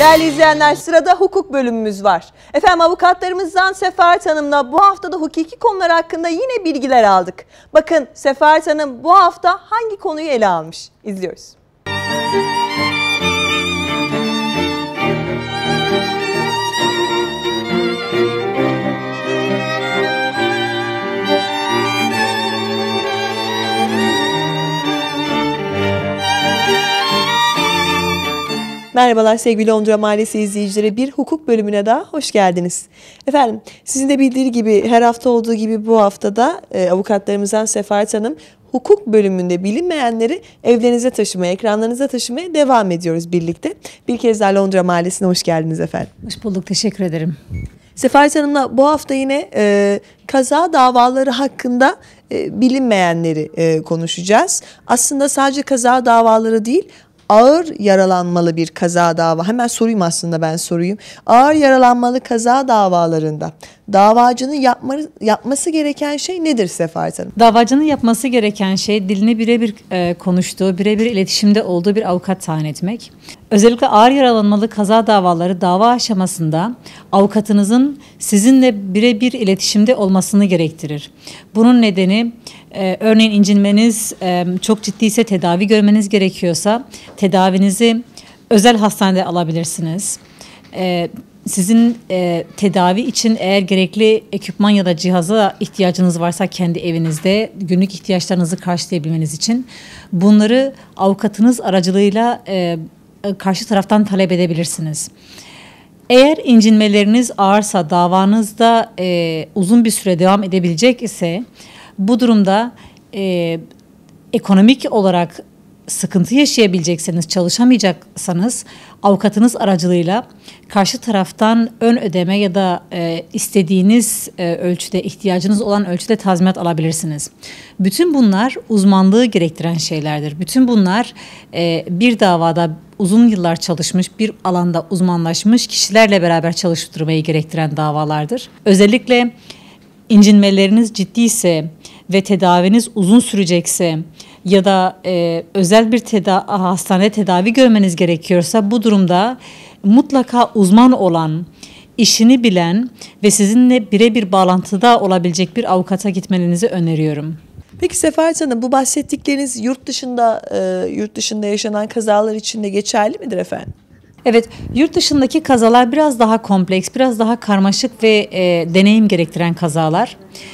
Değerli izleyenler sırada hukuk bölümümüz var. Efendim avukatlarımızdan Sefaret Hanım'la bu hafta da hukuki konular hakkında yine bilgiler aldık. Bakın Sefaret Hanım bu hafta hangi konuyu ele almış? İzliyoruz. Müzik Merhabalar sevgili Londra Mahallesi izleyicileri. Bir hukuk bölümüne daha hoş geldiniz. Efendim sizin de bildiği gibi her hafta olduğu gibi bu haftada e, avukatlarımızdan Sefaret Hanım hukuk bölümünde bilinmeyenleri evlerinize taşımaya, ekranlarınıza taşımaya devam ediyoruz birlikte. Bir kez daha Londra Mahallesi'ne hoş geldiniz efendim. Hoş bulduk, teşekkür ederim. Sefaret Hanım'la bu hafta yine e, kaza davaları hakkında e, bilinmeyenleri e, konuşacağız. Aslında sadece kaza davaları değil, ağır yaralanmalı bir kaza dava hemen sorayım aslında ben sorayım. Ağır yaralanmalı kaza davalarında davacının yapma, yapması gereken şey nedir Sefaret Hanım? Davacının yapması gereken şey dilini birebir e, konuştuğu, birebir iletişimde olduğu bir avukat tayin etmek. Özellikle ağır yaralanmalı kaza davaları dava aşamasında avukatınızın sizinle birebir iletişimde olmasını gerektirir. Bunun nedeni e, örneğin incinmeniz e, çok ciddiyse tedavi görmeniz gerekiyorsa tedavinizi özel hastanede alabilirsiniz. E, sizin e, tedavi için eğer gerekli ekipman ya da cihaza ihtiyacınız varsa kendi evinizde günlük ihtiyaçlarınızı karşılayabilmeniz için bunları avukatınız aracılığıyla e, karşı taraftan talep edebilirsiniz. Eğer incinmeleriniz ağırsa davanızda e, uzun bir süre devam edebilecek ise bu durumda e, ekonomik olarak sıkıntı yaşayabilecekseniz, çalışamayacaksanız avukatınız aracılığıyla karşı taraftan ön ödeme ya da e, istediğiniz e, ölçüde, ihtiyacınız olan ölçüde tazminat alabilirsiniz. Bütün bunlar uzmanlığı gerektiren şeylerdir. Bütün bunlar e, bir davada uzun yıllar çalışmış, bir alanda uzmanlaşmış kişilerle beraber çalıştırmayı gerektiren davalardır. Özellikle incinmeleriniz ciddiyse ve tedaviniz uzun sürecekse, ya da e, özel bir teda hastane tedavi görmeniz gerekiyorsa bu durumda mutlaka uzman olan işini bilen ve sizinle birebir bağlantıda olabilecek bir avukata gitmenizi öneriyorum. Peki Sefaret Hanım bu bahsettikleriniz yurt dışında e, yurt dışında yaşanan kazalar için de geçerli midir efendim? Evet, yurt dışındaki kazalar biraz daha kompleks, biraz daha karmaşık ve e, deneyim gerektiren kazalar. Evet.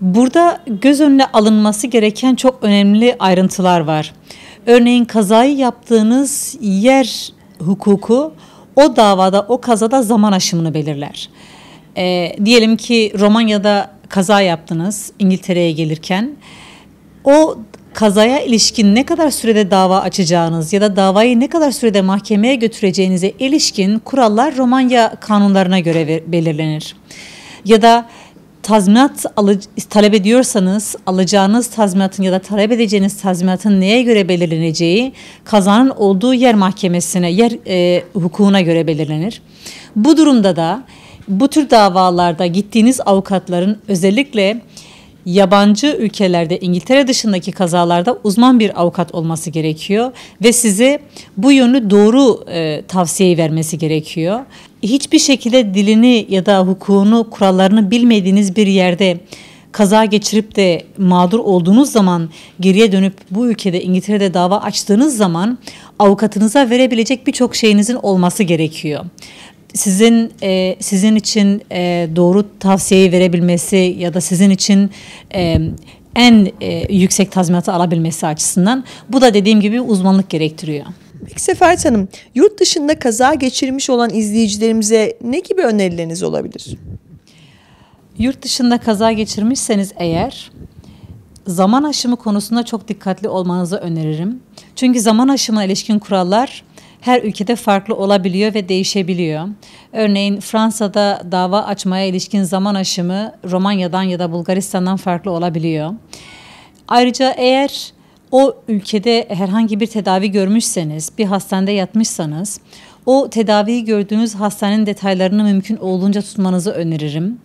Burada göz önüne alınması gereken çok önemli ayrıntılar var. Örneğin kazayı yaptığınız yer hukuku o davada o kazada zaman aşımını belirler. E, diyelim ki Romanya'da kaza yaptınız İngiltere'ye gelirken o kazaya ilişkin ne kadar sürede dava açacağınız ya da davayı ne kadar sürede mahkemeye götüreceğinize ilişkin kurallar Romanya kanunlarına göre belirlenir. Ya da tazminat talep ediyorsanız alacağınız tazminatın ya da talep edeceğiniz tazminatın neye göre belirleneceği kazanın olduğu yer mahkemesine, yer e, hukukuna göre belirlenir. Bu durumda da bu tür davalarda gittiğiniz avukatların özellikle yabancı ülkelerde İngiltere dışındaki kazalarda uzman bir avukat olması gerekiyor ve size bu yönü doğru e, tavsiyeyi vermesi gerekiyor hiçbir şekilde dilini ya da hukukunu, kurallarını bilmediğiniz bir yerde kaza geçirip de mağdur olduğunuz zaman geriye dönüp bu ülkede İngiltere'de dava açtığınız zaman avukatınıza verebilecek birçok şeyinizin olması gerekiyor. Sizin e, sizin için e, doğru tavsiyeyi verebilmesi ya da sizin için e, en e, yüksek tazminatı alabilmesi açısından bu da dediğim gibi uzmanlık gerektiriyor. Peki Sefer Hanım, yurt dışında kaza geçirmiş olan izleyicilerimize ne gibi önerileriniz olabilir? Yurt dışında kaza geçirmişseniz eğer zaman aşımı konusunda çok dikkatli olmanızı öneririm. Çünkü zaman aşımına ilişkin kurallar her ülkede farklı olabiliyor ve değişebiliyor. Örneğin Fransa'da dava açmaya ilişkin zaman aşımı Romanya'dan ya da Bulgaristan'dan farklı olabiliyor. Ayrıca eğer o ülkede herhangi bir tedavi görmüşseniz, bir hastanede yatmışsanız o tedaviyi gördüğünüz hastanenin detaylarını mümkün olduğunca tutmanızı öneririm.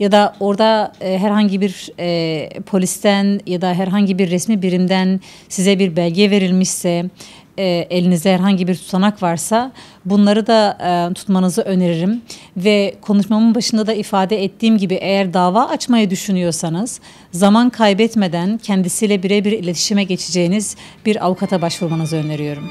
Ya da orada e, herhangi bir e, polisten ya da herhangi bir resmi birimden size bir belge verilmişse e, elinizde herhangi bir tutanak varsa bunları da e, tutmanızı öneririm. Ve konuşmamın başında da ifade ettiğim gibi eğer dava açmayı düşünüyorsanız zaman kaybetmeden kendisiyle birebir iletişime geçeceğiniz bir avukata başvurmanızı öneriyorum.